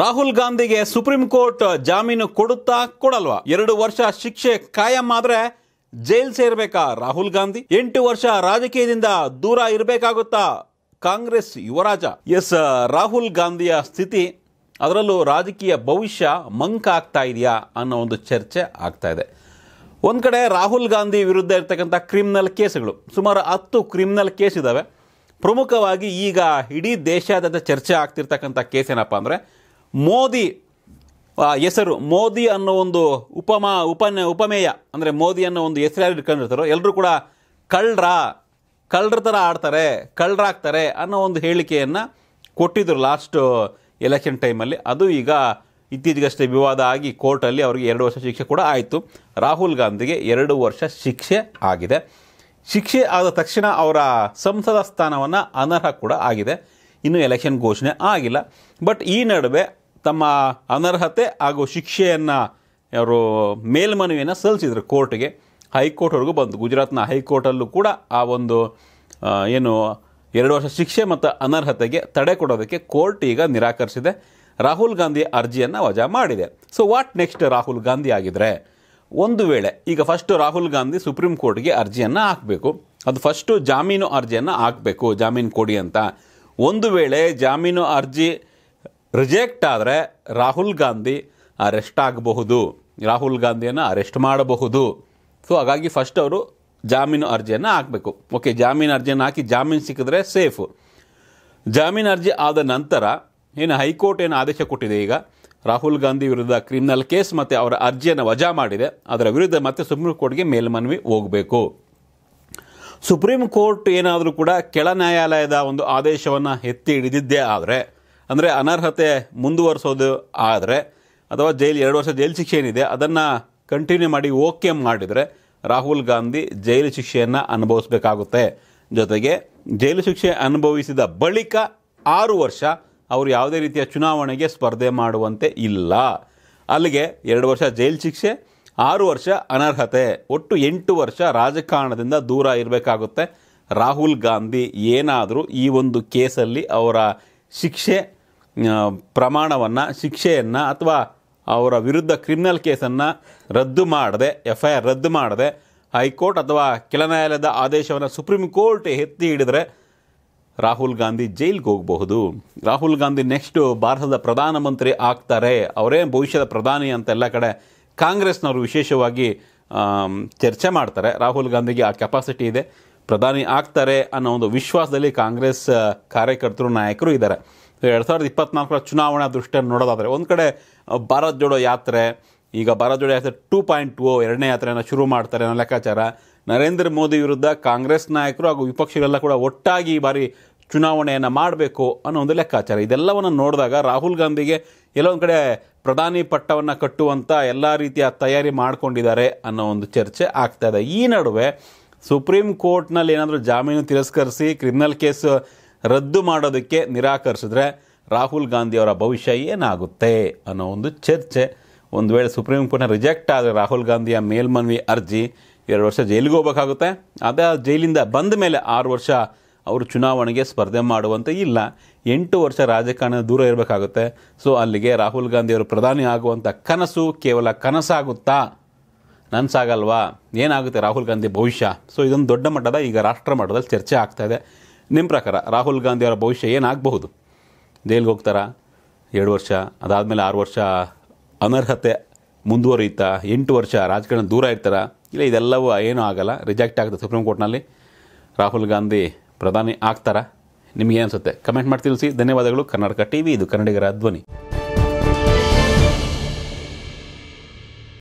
ರಾಹುಲ್ ಗಾಂಧಿಗೆ supreme court ಜಾಮೀನು ಕೊಡುತ್ತಾ ಕೊಡಲ್ವಾ ಎರಡು ವರ್ಷ ಶಿಕ್ಷೆ ಕಾಯಂ ಆದ್ರೆ ಜೈಲ್ ಸೇರ್ಬೇಕಾ ರಾಹುಲ್ ಗಾಂಧಿ ಎಂಟು ವರ್ಷ ರಾಜಕೀಯದಿಂದ ದೂರ ಇರಬೇಕಾಗುತ್ತಾ ಕಾಂಗ್ರೆಸ್ ಯುವರಾಜ ಎಸ್ ರಾಹುಲ್ ಗಾಂಧಿಯ ಸ್ಥಿತಿ ಅದರಲ್ಲೂ ರಾಜಕೀಯ ಭವಿಷ್ಯ ಮಂಕ ಆಗ್ತಾ ಇದೆಯಾ ಅನ್ನೋ ಒಂದು ಚರ್ಚೆ ಆಗ್ತಾ ಇದೆ ಒಂದು ಕಡೆ ರಾಹುಲ್ ಗಾಂಧಿ ವಿರುದ್ಧ ಇರ್ತಕ್ಕಂಥ ಕ್ರಿಮಿನಲ್ ಕೇಸ್ಗಳು ಸುಮಾರು ಹತ್ತು ಕ್ರಿಮಿನಲ್ ಕೇಸ್ ಇದ್ದಾವೆ ಪ್ರಮುಖವಾಗಿ ಈಗ ಇಡೀ ದೇಶಾದ್ಯಂತ ಚರ್ಚೆ ಆಗ್ತಿರ್ತಕ್ಕಂಥ ಕೇಸ್ ಏನಪ್ಪ ಅಂದರೆ ಮೋದಿ ಹೆಸರು ಮೋದಿ ಅನ್ನೋ ಒಂದು ಉಪಮಾ ಉಪನ್ಯ ಉಪಮೇಯ ಅಂದರೆ ಮೋದಿ ಅನ್ನೋ ಒಂದು ಹೆಸರು ಯಾರು ಇಟ್ಕೊಂಡಿರ್ತಾರೋ ಎಲ್ಲರೂ ಕೂಡ ಕಳ್ಳ್ರ ಕಳ್ಳರ ಥರ ಆಡ್ತಾರೆ ಕಳ್ಳರಾಗ್ತಾರೆ ಅನ್ನೋ ಒಂದು ಹೇಳಿಕೆಯನ್ನು ಕೊಟ್ಟಿದ್ದರು ಲಾಸ್ಟ್ ಎಲೆಕ್ಷನ್ ಟೈಮಲ್ಲಿ ಅದು ಈಗ ಇತ್ತೀಚೆಗಷ್ಟೇ ವಿವಾದ ಆಗಿ ಕೋರ್ಟಲ್ಲಿ ಅವರಿಗೆ ಎರಡು ವರ್ಷ ಶಿಕ್ಷೆ ಕೂಡ ಆಯಿತು ರಾಹುಲ್ ಗಾಂಧಿಗೆ ಎರಡು ವರ್ಷ ಶಿಕ್ಷೆ ಆಗಿದೆ ಶಿಕ್ಷೆ ಆದ ತಕ್ಷಣ ಅವರ ಸಂಸದ ಸ್ಥಾನವನ್ನು ಅನರ್ಹ ಕೂಡ ಆಗಿದೆ ಇನ್ನೂ ಎಲೆಕ್ಷನ್ ಘೋಷಣೆ ಆಗಿಲ್ಲ ಬಟ್ ಈ ನಡುವೆ ತಮ್ಮ ಅನರ್ಹತೆ ಹಾಗೂ ಶಿಕ್ಷೆಯನ್ನು ಅವರು ಮೇಲ್ಮನವಿಯನ್ನು ಸಲ್ಲಿಸಿದರು ಕೋರ್ಟ್ಗೆ ಹೈಕೋರ್ಟ್ವರೆಗೂ ಬಂತು ಗುಜರಾತ್ನ ಹೈಕೋರ್ಟಲ್ಲೂ ಕೂಡ ಆ ಒಂದು ಏನು ಎರಡು ವರ್ಷ ಶಿಕ್ಷೆ ಮತ್ತು ಅನರ್ಹತೆಗೆ ತಡೆ ಕೊಡೋದಕ್ಕೆ ಕೋರ್ಟ್ ಈಗ ನಿರಾಕರಿಸಿದೆ ರಾಹುಲ್ ಗಾಂಧಿ ಅರ್ಜಿಯನ್ನು ವಜಾ ಮಾಡಿದೆ so what next Rahul Gandhi ಆಗಿದರೆ ಒಂದು ವೇಳೆ ಈಗ ಫಸ್ಟು ರಾಹುಲ್ ಗಾಂಧಿ ಸುಪ್ರೀಂ ಕೋರ್ಟ್ಗೆ ಅರ್ಜಿಯನ್ನು ಹಾಕಬೇಕು ಅದು ಫಸ್ಟು ಜಾಮೀನು ಅರ್ಜಿಯನ್ನು ಹಾಕಬೇಕು ಜಾಮೀನು ಕೊಡಿ ಅಂತ ಒಂದು ವೇಳೆ ಜಾಮೀನು ಅರ್ಜಿ ರಿಜೆಕ್ಟ್ ಆದರೆ ರಾಹುಲ್ ಗಾಂಧಿ ಅರೆಸ್ಟ್ ಆಗಬಹುದು ರಾಹುಲ್ ಗಾಂಧಿಯನ್ನು ಅರೆಸ್ಟ್ ಮಾಡಬಹುದು ಸೊ ಹಾಗಾಗಿ ಫಸ್ಟ್ ಅವರು ಜಾಮೀನು ಅರ್ಜಿಯನ್ನು ಹಾಕಬೇಕು ಓಕೆ ಜಾಮೀನು ಅರ್ಜಿಯನ್ನು ಹಾಕಿ ಜಾಮೀನು ಸಿಕ್ಕಿದ್ರೆ ಸೇಫು ಜಾಮೀನು ಅರ್ಜಿ ಆದ ನಂತರ ಏನು ಹೈಕೋರ್ಟ್ ಏನು ಆದೇಶ ಕೊಟ್ಟಿದೆ ಈಗ ರಾಹುಲ್ ಗಾಂಧಿ ವಿರುದ್ಧ ಕ್ರಿಮಿನಲ್ ಕೇಸ್ ಮತ್ತು ಅವರ ಅರ್ಜಿಯನ್ನು ವಜಾ ಮಾಡಿದೆ ಅದರ ವಿರುದ್ಧ ಮತ್ತೆ ಸುಪ್ರೀಂ ಕೋರ್ಟ್ಗೆ ಮೇಲ್ಮನವಿ ಹೋಗಬೇಕು ಸುಪ್ರೀಂ ಕೋರ್ಟ್ ಏನಾದರೂ ಕೂಡ ಕೆಳ ನ್ಯಾಯಾಲಯದ ಒಂದು ಆದೇಶವನ್ನು ಎತ್ತಿ ಹಿಡಿದಿದ್ದೇ ಆದರೆ ಅಂದರೆ ಅನರ್ಹತೆ ಮುಂದುವರಿಸೋದು ಆದರೆ ಅಥವಾ ಜೈಲು ಎರಡು ವರ್ಷ ಜೈಲು ಶಿಕ್ಷೆ ಏನಿದೆ ಅದನ್ನು ಕಂಟಿನ್ಯೂ ಮಾಡಿ ಓಕೆ ಮಾಡಿದರೆ ರಾಹುಲ್ ಗಾಂಧಿ ಜೈಲು ಶಿಕ್ಷೆಯನ್ನು ಅನುಭವಿಸಬೇಕಾಗುತ್ತೆ ಜೊತೆಗೆ ಜೈಲು ಶಿಕ್ಷೆ ಅನುಭವಿಸಿದ ಬಳಿಕ ಆರು ವರ್ಷ ಅವರು ಯಾವುದೇ ರೀತಿಯ ಚುನಾವಣೆಗೆ ಸ್ಪರ್ಧೆ ಮಾಡುವಂತೆ ಇಲ್ಲ ಅಲ್ಲಿಗೆ ಎರಡು ವರ್ಷ ಜೈಲು ಶಿಕ್ಷೆ ಆರು ವರ್ಷ ಅನರ್ಹತೆ ಒಟ್ಟು ಎಂಟು ವರ್ಷ ರಾಜಕಾರಣದಿಂದ ದೂರ ಇರಬೇಕಾಗುತ್ತೆ ರಾಹುಲ್ ಗಾಂಧಿ ಏನಾದರೂ ಈ ಒಂದು ಕೇಸಲ್ಲಿ ಅವರ ಶಿಕ್ಷೆ ಪ್ರಮಾಣವನ್ನು ಶಿಕ್ಷೆಯನ್ನು ಅಥವಾ ಅವರ ವಿರುದ್ಧ ಕ್ರಿಮಿನಲ್ ಕೇಸನ್ನು ರದ್ದು ಮಾಡದೆ ಎಫ್ ಐ ಆರ್ ರದ್ದು ಮಾಡದೆ ಹೈಕೋರ್ಟ್ ಅಥವಾ ಕೆಲ ನ್ಯಾಯಾಲಯದ ಆದೇಶವನ್ನು ಸುಪ್ರೀಂ ಕೋರ್ಟ್ ಎತ್ತಿ ಹಿಡಿದರೆ ರಾಹುಲ್ ಗಾಂಧಿ ಜೈಲ್ಗೆ ಹೋಗಬಹುದು ರಾಹುಲ್ ಗಾಂಧಿ ನೆಕ್ಸ್ಟು ಭಾರತದ ಪ್ರಧಾನಮಂತ್ರಿ ಆಗ್ತಾರೆ ಅವರೇ ಭವಿಷ್ಯದ ಪ್ರಧಾನಿ ಅಂತೆಲ್ಲ ಕಡೆ ಕಾಂಗ್ರೆಸ್ನವರು ವಿಶೇಷವಾಗಿ ಚರ್ಚೆ ಮಾಡ್ತಾರೆ ರಾಹುಲ್ ಗಾಂಧಿಗೆ ಆ ಕೆಪಾಸಿಟಿ ಇದೆ ಪ್ರಧಾನಿ ಆಗ್ತಾರೆ ಅನ್ನೋ ಒಂದು ವಿಶ್ವಾಸದಲ್ಲಿ ಕಾಂಗ್ರೆಸ್ ಕಾರ್ಯಕರ್ತರು ನಾಯಕರು ಇದ್ದಾರೆ ಎರಡು ಸಾವಿರದ ಇಪ್ಪತ್ತ್ನಾಲ್ಕರ ಚುನಾವಣಾ ದೃಷ್ಟಿಯನ್ನು ನೋಡೋದಾದರೆ ಒಂದು ಕಡೆ ಭಾರತ್ ಜೋಡೋ ಯಾತ್ರೆ ಈಗ ಭಾರತ್ ಜೋಡೋ ಯಾತ್ರೆ ಟೂ ಪಾಯಿಂಟ್ ಟು ಎರಡನೇ ಯಾತ್ರೆಯನ್ನು ಶುರು ಮಾಡ್ತಾರೆ ಅನ್ನೋ ಲೆಕ್ಕಾಚಾರ ನರೇಂದ್ರ ಮೋದಿ ವಿರುದ್ಧ ಕಾಂಗ್ರೆಸ್ ನಾಯಕರು ಹಾಗೂ ವಿಪಕ್ಷಗಳೆಲ್ಲ ಕೂಡ ಒಟ್ಟಾಗಿ ಈ ಬಾರಿ ಚುನಾವಣೆಯನ್ನು ಮಾಡಬೇಕು ಅನ್ನೋ ಒಂದು ಲೆಕ್ಕಾಚಾರ ಇದೆಲ್ಲವನ್ನು ನೋಡಿದಾಗ ರಾಹುಲ್ ಗಾಂಧಿಗೆ ಎಲ್ಲೊಂದು ಕಡೆ ಪ್ರಧಾನಿ ಪಟ್ಟವನ್ನು ಕಟ್ಟುವಂಥ ಎಲ್ಲ ರೀತಿಯ ತಯಾರಿ ಮಾಡ್ಕೊಂಡಿದ್ದಾರೆ ಅನ್ನೋ ಒಂದು ಚರ್ಚೆ ಆಗ್ತಾ ಇದೆ ಈ ನಡುವೆ ಸುಪ್ರೀಂ ಕೋರ್ಟ್ನಲ್ಲಿ ಏನಾದರೂ ಜಾಮೀನು ತಿರಸ್ಕರಿಸಿ ಕ್ರಿಮಿನಲ್ ಕೇಸ್ ರದ್ದು ಮಾಡೋದಕ್ಕೆ ನಿರಾಕರಿಸಿದ್ರೆ ರಾಹುಲ್ ಗಾಂಧಿಯವರ ಭವಿಷ್ಯ ಏನಾಗುತ್ತೆ ಅನ್ನೋ ಒಂದು ಚರ್ಚೆ ಒಂದು ವೇಳೆ ಸುಪ್ರೀಂ ಕೋರ್ಟ್ನ ರಿಜೆಕ್ಟ್ ಆದರೆ ರಾಹುಲ್ ಗಾಂಧಿಯ ಮೇಲ್ಮನವಿ ಅರ್ಜಿ ಎರಡು ವರ್ಷ ಜೈಲಿಗೆ ಹೋಗಬೇಕಾಗುತ್ತೆ ಅದೇ ಜೈಲಿಂದ ಬಂದ ಮೇಲೆ ಆರು ವರ್ಷ ಅವರು ಚುನಾವಣೆಗೆ ಸ್ಪರ್ಧೆ ಮಾಡುವಂತೆ ಇಲ್ಲ ಎಂಟು ವರ್ಷ ರಾಜಕಾರಣ ದೂರ ಇರಬೇಕಾಗುತ್ತೆ ಸೊ ಅಲ್ಲಿಗೆ ರಾಹುಲ್ ಗಾಂಧಿಯವರು ಪ್ರಧಾನಿ ಆಗುವಂಥ ಕನಸು ಕೇವಲ ಕನಸಾಗುತ್ತಾ ನನಸಾಗಲ್ವಾ ಏನಾಗುತ್ತೆ ರಾಹುಲ್ ಗಾಂಧಿ ಭವಿಷ್ಯ ಸೊ ಇದೊಂದು ದೊಡ್ಡ ಮಟ್ಟದ ಈಗ ರಾಷ್ಟ್ರ ಮಟ್ಟದಲ್ಲಿ ಚರ್ಚೆ ಆಗ್ತಾಯಿದೆ ನಿಮ್ಮ ಪ್ರಕಾರ ರಾಹುಲ್ ಗಾಂಧಿ ಅವರ ಭವಿಷ್ಯ ಏನಾಗಬಹುದು ಜೈಲಿಗೆ ಹೋಗ್ತಾರಾ ಎರಡು ವರ್ಷ ಅದಾದಮೇಲೆ ಆರು ವರ್ಷ ಅನರ್ಹತೆ ಮುಂದುವರಿಯುತ್ತಾ ಎಂಟು ವರ್ಷ ರಾಜಕಾರಣ ದೂರ ಇರ್ತಾರ ಇಲ್ಲ ಇದೆಲ್ಲವೂ ಏನೂ ಆಗಲ್ಲ ರಿಜೆಕ್ಟ್ ಆಗುತ್ತೆ ಸುಪ್ರೀಂ ಕೋರ್ಟ್ನಲ್ಲಿ ರಾಹುಲ್ ಗಾಂಧಿ ಪ್ರಧಾನಿ ಆಗ್ತಾರಾ ನಿಮಗೇನಿಸುತ್ತೆ ಕಮೆಂಟ್ ಮಾಡಿ ತಿಳಿಸಿ ಧನ್ಯವಾದಗಳು ಕರ್ನಾಟಕ ಟಿ ವಿ ಇದು ಕನ್ನಡಿಗರ ಧ್ವನಿ